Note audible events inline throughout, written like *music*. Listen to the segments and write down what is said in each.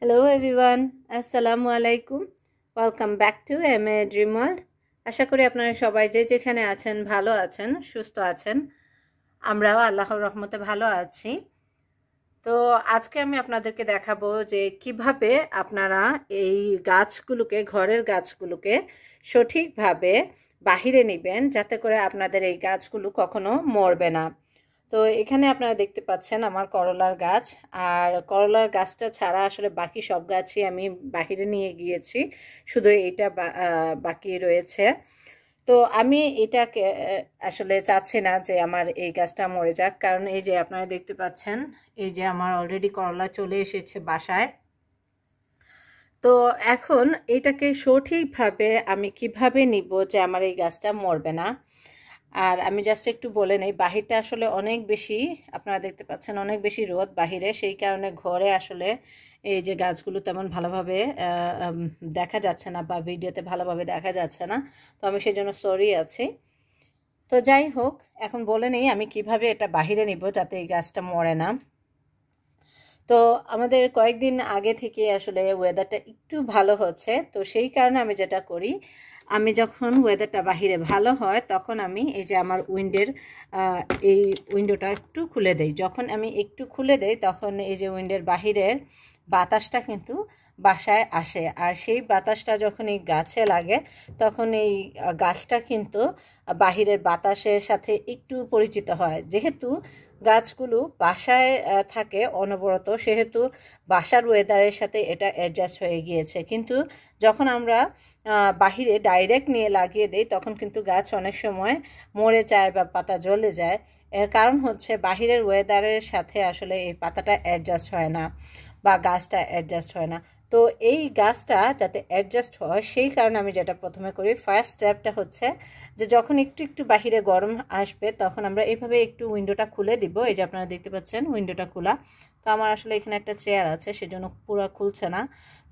hello everyone আসসালামু আলাইকুম welcome back to M A dream world আশা করি আপনারা সবাই যে যেখানে আছেন ভালো আছেন সুস্থ আছেন আমরাও আল্লাহর রহমতে ভালো আছি তো আজকে আমি আপনাদেরকে দেখাবো যে কিভাবে আপনারা এই গাছগুলোকে ঘরের গাছগুলোকে সঠিকভাবে বাহিরে নেবেন যাতে করে আপনাদের এই গাছগুলো কখনো মরবে না তো এখানে আপনারা দেখতে পাচ্ছেন আমার করলার গাছ আর করলার গাছটা ছাড়া আসলে বাকি সব গাছই আমি বাহিরে নিয়ে গিয়েছি শুধু এইটা বাকি রয়েছে তো আমি এটাকে আসলে চাচ্ছি না যে আমার এই গাছটা মরে যাক কারণ এই যে আপনারা দেখতে পাচ্ছেন এই যে আমার অলরেডি করলা চলে এসেছে বাসায় তো এখন এটাকে সঠিকভাবে আমি কিভাবে নিব যে আমার এই গাছটা মরবে না আর আমি জাস্ট একটু বলে নেই বাহিরটা আসলে অনেক বেশি আপনারা দেখতে পাচ্ছেন অনেক বেশি রোদ বাহিরে সেই কারণে ঘরে আসলে এই যে গাছগুলো তেমন ভালোভাবে দেখা যাচ্ছে না বা ভিডিওতে ভালোভাবে দেখা যাচ্ছে না তো আমি সেই জন্য সরি আছি তো যাই হোক এখন বলে নেই আমি কিভাবে এটা বাহিরে নিব যাতে এই গাছটা মরে না তো আমাদের কয়েকদিন আগে থেকে আসলে ওয়েদারটা একটু ভালো হচ্ছে তো সেই কারণে আমি যেটা করি আমি যখন ওয়েদারটা বাহিরে ভালো হয় তখন আমি এই যে আমার উইন্ডের এই উইন্ডোটা একটু খুলে দেই যখন আমি একটু খুলে দেই তখন এই যে উইন্ডের বাহিরের বাতাসটা কিন্তু বাসায় আসে আর সেই বাতাসটা যখন এই গাছে লাগে তখন এই গাছটা কিন্তু বাহিরের বাতাসের সাথে একটু পরিচিত হয় যেহেতু গাছগুলো বাসায় থাকে অনবরত সেহেতু বাসার ওয়েদারের সাথে এটা অ্যাডজাস্ট হয়ে গিয়েছে কিন্তু যখন আমরা বাহিরে ডাইরেক্ট নিয়ে লাগিয়ে দেই তখন কিন্তু গাছ অনেক সময় মরে যায় বা পাতা জ্বলে যায় এর কারণ হচ্ছে বাহিরের ওয়েদারের সাথে আসলে এই পাতাটা অ্যাডজাস্ট হয় না বা গাছটা অ্যাডজাস্ট হয় না তো এই গাছটা যাতে অ্যাডজাস্ট হয় সেই কারণে আমি যেটা প্রথমে করি ফার্স্ট স্ট্যাপটা হচ্ছে যে যখন একটু একটু বাহিরে গরম আসবে তখন আমরা এইভাবে একটু উইন্ডোটা খুলে দিব এই যে আপনারা দেখতে পাচ্ছেন উইন্ডোটা খোলা তো আমার আসলে এখানে একটা চেয়ার আছে সেজন্য পুরো খুলছে না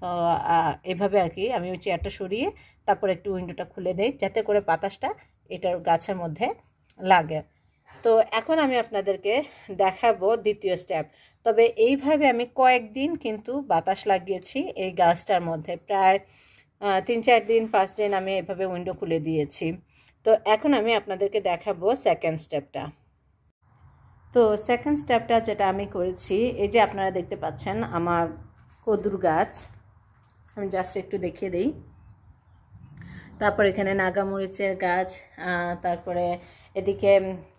তো এভাবে আর কি আমি ওই চেয়ারটা সরিয়ে তারপর একটু উইন্ডোটা খুলে দিই যাতে করে বাতাসটা এটার গাছের মধ্যে লাগে তো এখন আমি আপনাদেরকে দেখাবো দ্বিতীয় স্টেপ তবে এইভাবে আমি কয়েকদিন কিন্তু বাতাস লাগিয়েছি এই গাছটার মধ্যে প্রায় তিন চার দিন পাঁচ দিন আমি এভাবে উইন্ডো খুলে দিয়েছি তো এখন আমি আপনাদেরকে দেখাবো সেকেন্ড স্টেপটা তো সেকেন্ড স্টেপটা যেটা আমি করেছি এই যে আপনারা দেখতে পাচ্ছেন আমার কদুর গাছ আমি জাস্ট একটু দেখিয়ে দিই তারপর এখানে নাগামরিচের গাছ তারপরে এদিকে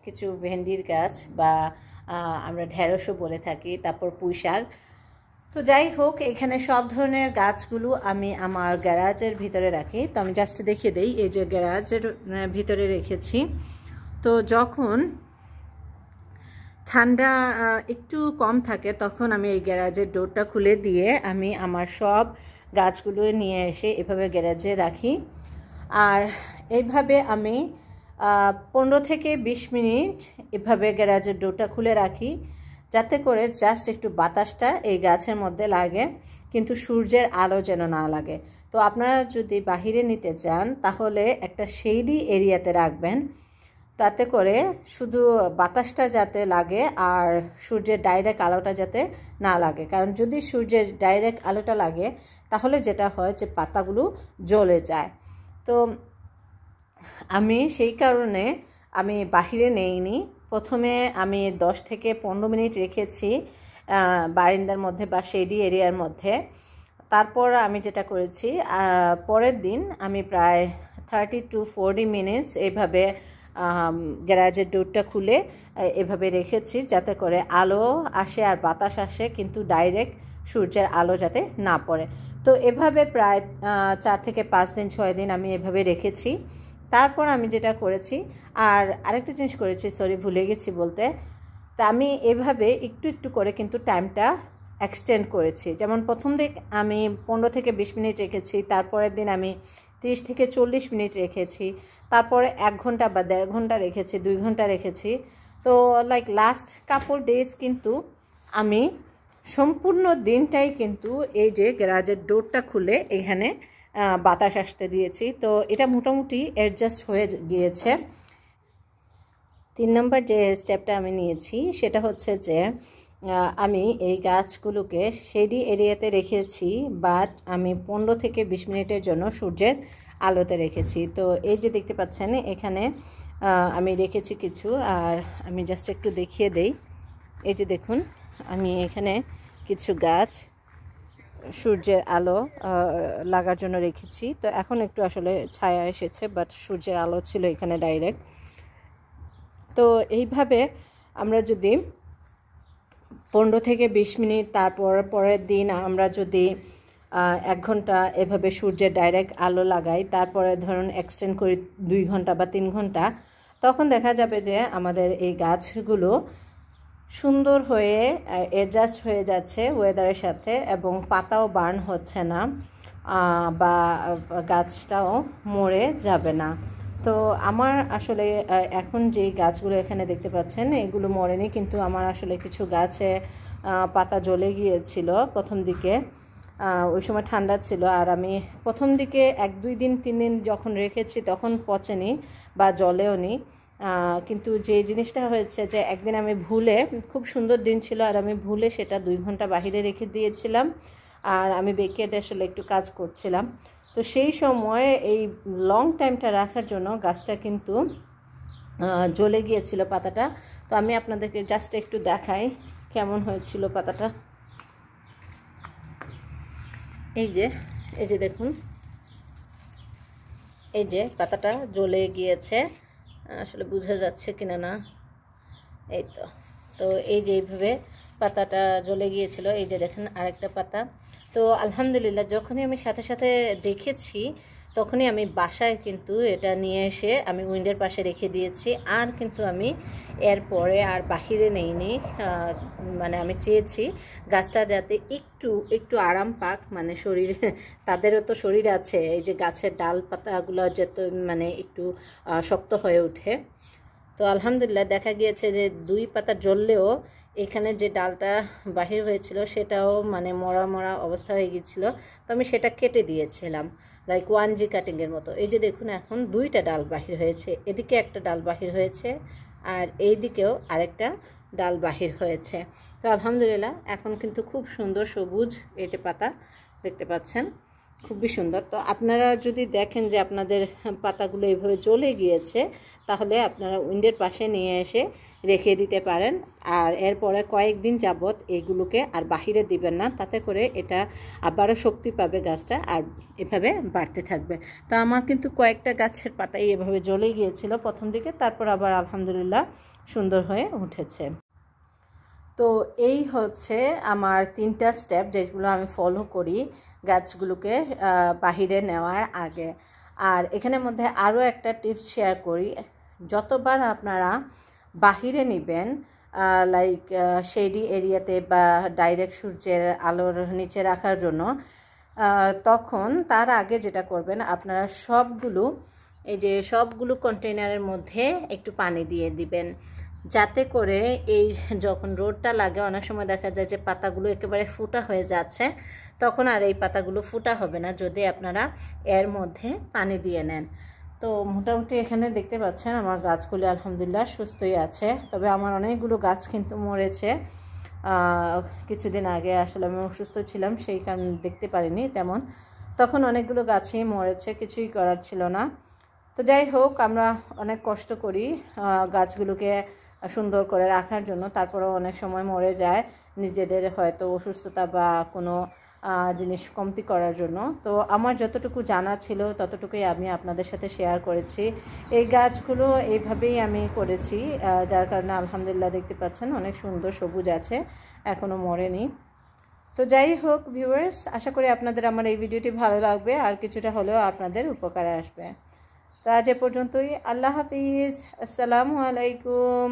কিছু ভেন্ডির গাছ বা আমরা ঢেঁড়সও বলে থাকি তারপর পুঁই শাক তো যাই হোক এখানে সব ধরনের গাছগুলো আমি আমার গ্যারাজের ভিতরে রাখি তো আমি জাস্ট দেখিয়ে দিই এই যে গ্যারাজের ভিতরে রেখেছি তো যখন ঠান্ডা একটু কম থাকে তখন আমি এই গ্যারাজের ডোরটা খুলে দিয়ে আমি আমার সব গাছগুলো নিয়ে এসে এভাবে গ্যারাজে রাখি আর এইভাবে আমি পনেরো থেকে বিশ মিনিট এভাবে গ্যারাজের ডোটা খুলে রাখি যাতে করে জাস্ট একটু বাতাসটা এই গাছের মধ্যে লাগে কিন্তু সূর্যের আলো যেন না লাগে তো আপনারা যদি বাহিরে নিতে চান তাহলে একটা সেইডি এরিয়াতে রাখবেন তাতে করে শুধু বাতাসটা যাতে লাগে আর সূর্যের ডাইরেক্ট আলোটা যাতে না লাগে কারণ যদি সূর্যের ডাইরেক্ট আলোটা লাগে তাহলে যেটা হয় যে পাতাগুলো জ্বলে যায় তো আমি সেই কারণে আমি বাহিরে নেইনি প্রথমে আমি দশ থেকে পনেরো মিনিট রেখেছি বারিন্দার মধ্যে বা শেডি এরিয়ার মধ্যে তারপর আমি যেটা করেছি পরের দিন আমি প্রায় থার্টি টু ফোরটি মিনিটস এইভাবে গ্যারাজের ডোরটা খুলে এভাবে রেখেছি যাতে করে আলো আসে আর বাতাস আসে কিন্তু ডাইরেক্ট সূর্যের আলো যাতে না পড়ে তো এভাবে প্রায় চার থেকে পাঁচ দিন ছয় দিন আমি এভাবে রেখেছি তারপর আমি যেটা করেছি আর আরেকটা জিনিস করেছি সরি ভুলে গেছি বলতে তা আমি এভাবে একটু একটু করে কিন্তু টাইমটা এক্সটেন্ড করেছি যেমন প্রথম দিক আমি পনেরো থেকে বিশ মিনিট রেখেছি তারপরের দিন আমি তিরিশ থেকে চল্লিশ মিনিট রেখেছি তারপরে এক ঘন্টা বা দেড় ঘন্টা রেখেছি দুই ঘন্টা রেখেছি তো লাইক লাস্ট কাপড় ডেজ কিন্তু আমি সম্পূর্ণ দিনটাই কিন্তু এই যে গ্যারাজের ডোরটা খুলে এখানে বাতাস আসতে দিয়েছি তো এটা মোটামুটি অ্যাডজাস্ট হয়ে গিয়েছে তিন নম্বর যে স্টেপটা আমি নিয়েছি সেটা হচ্ছে যে আমি এই গাছগুলোকে শেডি এরিয়াতে রেখেছি বাট আমি পনেরো থেকে বিশ মিনিটের জন্য সূর্যের আলোতে রেখেছি তো এই যে দেখতে পাচ্ছেন এখানে আমি রেখেছি কিছু আর আমি জাস্ট একটু দেখিয়ে দেই এই যে দেখুন আমি এখানে কিছু গাছ সূর্যের আলো লাগার জন্য রেখেছি তো এখন একটু আসলে ছায়া এসেছে বাট সূর্যের আলো ছিল এখানে ডাইরেক্ট তো এইভাবে আমরা যদি পনেরো থেকে বিশ মিনিট তারপর পরের দিন আমরা যদি এক ঘন্টা এভাবে সূর্যের ডাইরেক্ট আলো লাগাই তারপরে ধরুন এক্সটেন্ড করি দুই ঘন্টা বা তিন ঘন্টা তখন দেখা যাবে যে আমাদের এই গাছগুলো সুন্দর হয়ে অ্যাডজাস্ট হয়ে যাচ্ছে ওয়েদারের সাথে এবং পাতাও বার্ন হচ্ছে না বা গাছটাও মরে যাবে না তো আমার আসলে এখন যে গাছগুলো এখানে দেখতে পাচ্ছেন এগুলো মরেনি কিন্তু আমার আসলে কিছু গাছে পাতা জ্বলে গিয়েছিল প্রথম দিকে ওই সময় ঠান্ডা ছিল আর আমি প্রথম দিকে এক দুই দিন তিন দিন যখন রেখেছি তখন পচেনি বা জলেও নি কিন্তু যে জিনিসটা হয়েছে যে একদিন আমি ভুলে খুব সুন্দর দিন ছিল আর আমি ভুলে সেটা দুই ঘন্টা বাহিরে রেখে দিয়েছিলাম আর আমি বেকেটে আসলে একটু কাজ করছিলাম তো সেই সময় এই লং টাইমটা রাখার জন্য গাছটা কিন্তু জ্বলে গিয়েছিল পাতাটা তো আমি আপনাদেরকে জাস্ট একটু দেখাই কেমন হয়েছিল পাতাটা এই যে এই যে দেখুন এই যে পাতাটা জ্বলে গিয়েছে আসলে বোঝা যাচ্ছে কিনা না এই তো তো এই যে এইভাবে পাতাটা জ্বলে গিয়েছিল এই যে দেখেন আরেকটা পাতা তো আলহামদুলিল্লাহ যখনই আমি সাথে সাথে দেখেছি তখনই আমি বাসায় কিন্তু এটা নিয়ে এসে আমি উইন্ডের পাশে রেখে দিয়েছি আর কিন্তু আমি এরপরে আর বাহিরে নেইনি মানে আমি চেয়েছি গাছটা যাতে একটু একটু আরাম পাক মানে শরীরে *laughs* তাদেরও তো শরীর আছে এই যে গাছের ডাল পাতাগুলো যাতে মানে একটু শক্ত হয়ে ওঠে তো আলহামদুলিল্লাহ দেখা গিয়েছে যে দুই পাতা জ্বললেও এখানে যে ডালটা বাহির হয়েছিল সেটাও মানে মরা মরা অবস্থা হয়ে গিয়েছিলো তো আমি সেটা কেটে দিয়েছিলাম লাইক ওয়ান জি কাটিংয়ের মতো এই যে দেখুন এখন দুইটা ডাল বাহির হয়েছে এদিকে একটা ডাল বাহির হয়েছে আর এই দিকেও আরেকটা ডাল বাহির হয়েছে তো আলহামদুলিল্লাহ এখন কিন্তু খুব সুন্দর সবুজ এই যে পাতা দেখতে পাচ্ছেন খুবই সুন্দর তো আপনারা যদি দেখেন যে আপনাদের পাতাগুলো এইভাবে জ্বলে গিয়েছে তাহলে আপনারা উইন্ডের পাশে নিয়ে এসে রেখে দিতে পারেন আর এরপরে কয়েকদিন যাবৎ এইগুলোকে আর বাহিরে দিবেন না তাতে করে এটা আবারও শক্তি পাবে গাছটা আর এভাবে বাড়তে থাকবে তো আমার কিন্তু কয়েকটা গাছের পাতাই এভাবে জ্বলে গিয়েছিল প্রথম দিকে তারপর আবার আলহামদুলিল্লাহ সুন্দর হয়ে উঠেছে তো এই হচ্ছে আমার তিনটা স্টেপ যেগুলো আমি ফলো করি গাছগুলোকে বাহিরে নেওয়ার আগে আর এখানের মধ্যে আরও একটা টিপস শেয়ার করি যতবার আপনারা বাহিরে নেবেন লাইক শেডি এরিয়াতে বা ডাইরেক্ট সূর্যের আলোর নিচে রাখার জন্য তখন তার আগে যেটা করবেন আপনারা সবগুলো এই যে সবগুলো কন্টেনারের মধ্যে একটু পানি দিয়ে দিবেন যাতে করে এই যখন রোডটা লাগে অনেক সময় দেখা যায় যে পাতাগুলো একেবারে ফুটা হয়ে যাচ্ছে তখন আর এই পাতাগুলো ফুটা হবে না যদি আপনারা এর মধ্যে পানি দিয়ে নেন তো মোটামুটি এখানে দেখতে পাচ্ছেন আমার গাছগুলি আলহামদুলিল্লাহ সুস্থই আছে তবে আমার অনেকগুলো গাছ কিন্তু মরেছে কিছুদিন আগে আসলে আমি অসুস্থ ছিলাম সেই কারণে দেখতে পারিনি তেমন তখন অনেকগুলো গাছই মরেছে কিছুই করার ছিল না তো যাই হোক আমরা অনেক কষ্ট করি গাছগুলোকে সুন্দর করে রাখার জন্য তারপরেও অনেক সময় মরে যায় নিজেদের হয়তো অসুস্থতা বা কোনো জিনিস কমতি করার জন্য তো আমার যতটুকু জানা ছিল ততটুকুই আমি আপনাদের সাথে শেয়ার করেছি এই গাছগুলো এইভাবেই আমি করেছি যার কারণে আলহামদুলিল্লাহ দেখতে পাচ্ছেন অনেক সুন্দর সবুজ আছে এখনও মরেনি তো যাই হোক ভিউয়ার্স আশা করি আপনাদের আমার এই ভিডিওটি ভালো লাগবে আর কিছুটা হলেও আপনাদের উপকারে আসবে তো আজ এ পর্যন্তই আল্লাহ হাফিজ আসসালামু আলাইকুম